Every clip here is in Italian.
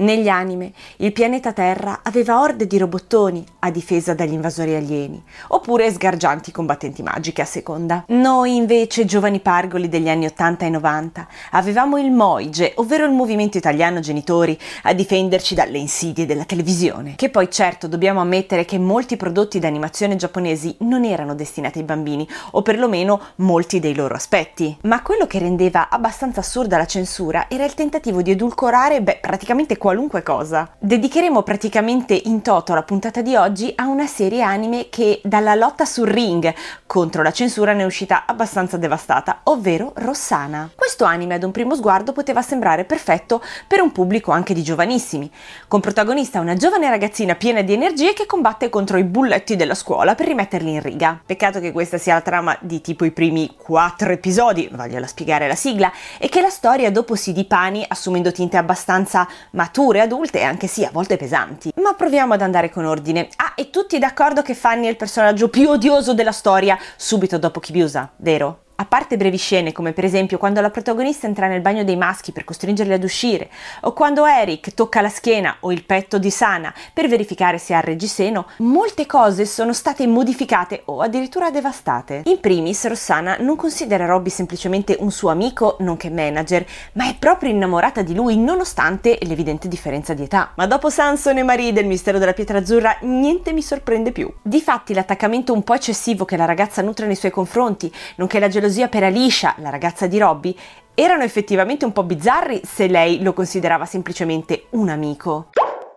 Negli anime, il pianeta Terra aveva orde di robottoni a difesa dagli invasori alieni, oppure sgargianti combattenti magiche a seconda. Noi invece, giovani pargoli degli anni 80 e 90, avevamo il MOIGE, ovvero il Movimento Italiano Genitori, a difenderci dalle insidie della televisione. Che poi certo dobbiamo ammettere che molti prodotti d'animazione giapponesi non erano destinati ai bambini, o perlomeno molti dei loro aspetti. Ma quello che rendeva abbastanza assurda la censura era il tentativo di edulcorare, beh, praticamente quasi qualunque cosa. Dedicheremo praticamente in toto la puntata di oggi a una serie anime che dalla lotta sul ring contro la censura ne è uscita abbastanza devastata, ovvero Rossana. Questo anime ad un primo sguardo poteva sembrare perfetto per un pubblico anche di giovanissimi, con protagonista una giovane ragazzina piena di energie che combatte contro i bulletti della scuola per rimetterli in riga. Peccato che questa sia la trama di tipo i primi quattro episodi, voglio la spiegare la sigla, e che la storia dopo si dipani assumendo tinte abbastanza mature mature, adulte e anche sì, a volte pesanti. Ma proviamo ad andare con ordine. Ah, e tutti d'accordo che Fanny è il personaggio più odioso della storia, subito dopo Chibiusa, vero? A parte brevi scene, come per esempio quando la protagonista entra nel bagno dei maschi per costringerli ad uscire, o quando Eric tocca la schiena o il petto di Sana per verificare se ha il reggiseno, molte cose sono state modificate o addirittura devastate. In primis, Rossana non considera Robby semplicemente un suo amico, nonché manager, ma è proprio innamorata di lui nonostante l'evidente differenza di età. Ma dopo Samson e Marie del Mistero della Pietra Azzurra, niente mi sorprende più. Difatti, l'attaccamento un po' eccessivo che la ragazza nutre nei suoi confronti, nonché la gelosia gelosia per Alicia, la ragazza di Robby, erano effettivamente un po' bizzarri se lei lo considerava semplicemente un amico.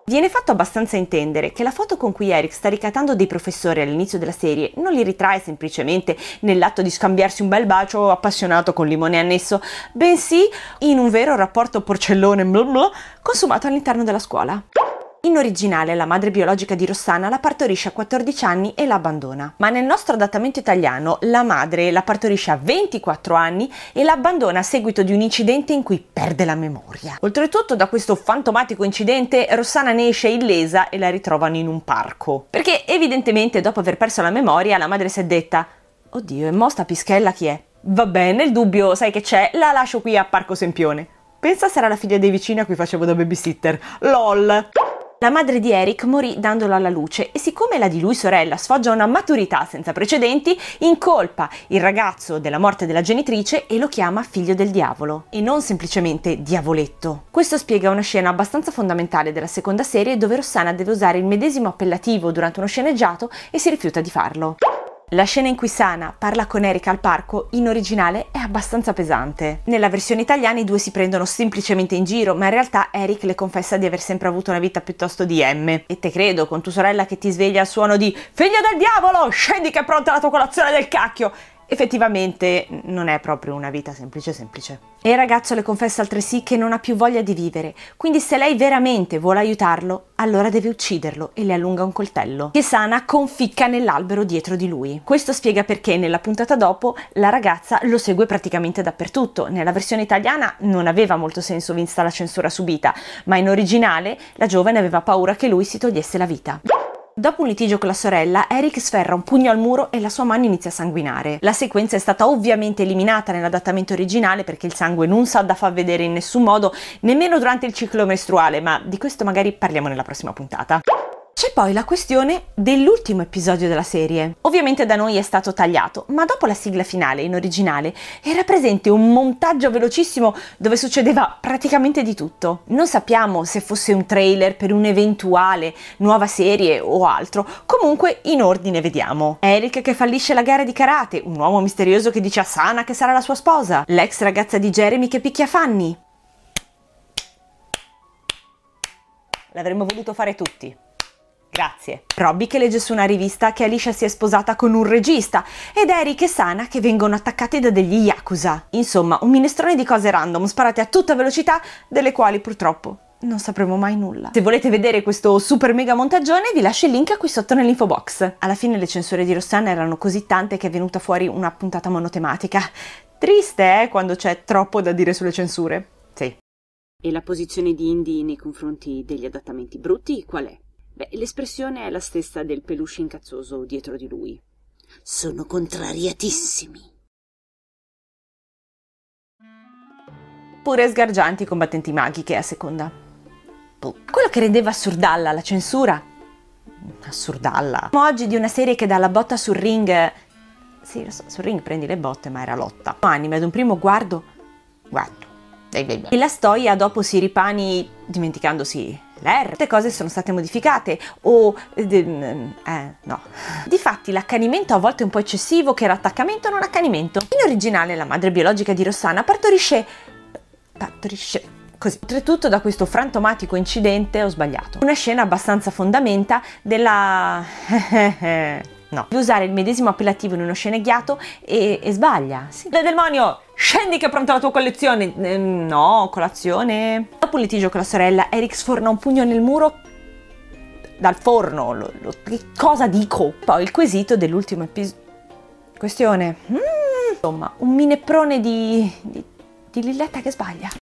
Viene fatto abbastanza intendere che la foto con cui Eric sta ricattando dei professori all'inizio della serie non li ritrae semplicemente nell'atto di scambiarsi un bel bacio appassionato con limone annesso, bensì in un vero rapporto porcellone blah blah, consumato all'interno della scuola. In originale la madre biologica di Rossana la partorisce a 14 anni e la abbandona, ma nel nostro adattamento italiano la madre la partorisce a 24 anni e la abbandona a seguito di un incidente in cui perde la memoria. Oltretutto da questo fantomatico incidente Rossana ne esce illesa e la ritrovano in un parco, perché evidentemente dopo aver perso la memoria la madre si è detta Oddio, è mo pischella chi è? Vabbè, nel dubbio, sai che c'è, la lascio qui a Parco Sempione. Pensa sarà la figlia dei vicini a cui facevo da babysitter. LOL! La madre di Eric morì dandolo alla luce e siccome la di lui sorella sfoggia una maturità senza precedenti, incolpa il ragazzo della morte della genitrice e lo chiama figlio del diavolo e non semplicemente diavoletto. Questo spiega una scena abbastanza fondamentale della seconda serie dove Rossana deve usare il medesimo appellativo durante uno sceneggiato e si rifiuta di farlo. La scena in cui Sana parla con Erika al parco in originale è abbastanza pesante. Nella versione italiana i due si prendono semplicemente in giro, ma in realtà Eric le confessa di aver sempre avuto una vita piuttosto di M. E te credo, con tua sorella che ti sveglia al suono di Figlio del diavolo, scendi che è pronta la tua colazione del cacchio! Effettivamente non è proprio una vita semplice semplice. E il ragazzo le confessa altresì che non ha più voglia di vivere, quindi se lei veramente vuole aiutarlo, allora deve ucciderlo e le allunga un coltello, che Sana conficca nell'albero dietro di lui. Questo spiega perché nella puntata dopo la ragazza lo segue praticamente dappertutto. Nella versione italiana non aveva molto senso vista la censura subita, ma in originale la giovane aveva paura che lui si togliesse la vita. Dopo un litigio con la sorella, Eric sferra un pugno al muro e la sua mano inizia a sanguinare. La sequenza è stata ovviamente eliminata nell'adattamento originale perché il sangue non sa da far vedere in nessun modo, nemmeno durante il ciclo mestruale, ma di questo magari parliamo nella prossima puntata. C'è poi la questione dell'ultimo episodio della serie. Ovviamente da noi è stato tagliato, ma dopo la sigla finale, in originale, era presente un montaggio velocissimo dove succedeva praticamente di tutto. Non sappiamo se fosse un trailer per un'eventuale nuova serie o altro, comunque in ordine vediamo. Eric che fallisce la gara di karate, un uomo misterioso che dice a Sana che sarà la sua sposa, l'ex ragazza di Jeremy che picchia Fanny. L'avremmo voluto fare tutti. Grazie. Robby che legge su una rivista che Alicia si è sposata con un regista ed Eric e Sana che vengono attaccati da degli Yakuza. Insomma, un minestrone di cose random sparate a tutta velocità delle quali purtroppo non sapremo mai nulla. Se volete vedere questo super mega montagione vi lascio il link qui sotto nell'info box. Alla fine le censure di Rossana erano così tante che è venuta fuori una puntata monotematica. Triste, eh, quando c'è troppo da dire sulle censure. Sì. E la posizione di Indy nei confronti degli adattamenti brutti qual è? Beh, l'espressione è la stessa del peluche incazzoso dietro di lui. Sono contrariatissimi. Pure sgargianti i combattenti maghi che a seconda. Boh, quello che rendeva assurdalla la censura. Assurdalla. Oggi di una serie che dalla botta sul ring. Sì, sul ring prendi le botte, ma era lotta. Anime ad un primo guardo. Guardo. E la stoia dopo si ripani dimenticandosi la R. cose sono state modificate o... Eh, eh, no. Difatti l'accanimento a volte è un po' eccessivo che era attaccamento o non accanimento. In originale la madre biologica di Rossana partorisce... partorisce... Così. Oltretutto da questo frantomatico incidente ho sbagliato. Una scena abbastanza fondamenta della... no. Di usare il medesimo appellativo in uno sceneggiato e, e sbaglia. Sì. Del demonio! Scendi che è pronta la tua collezione! Eh, no, colazione. Dopo un litigio con la sorella, Eric sforna un pugno nel muro dal forno. Lo, lo, che cosa dico? Poi il quesito dell'ultimo episodio. Questione. Mm, insomma, un mineprone di, di, di Lilletta che sbaglia.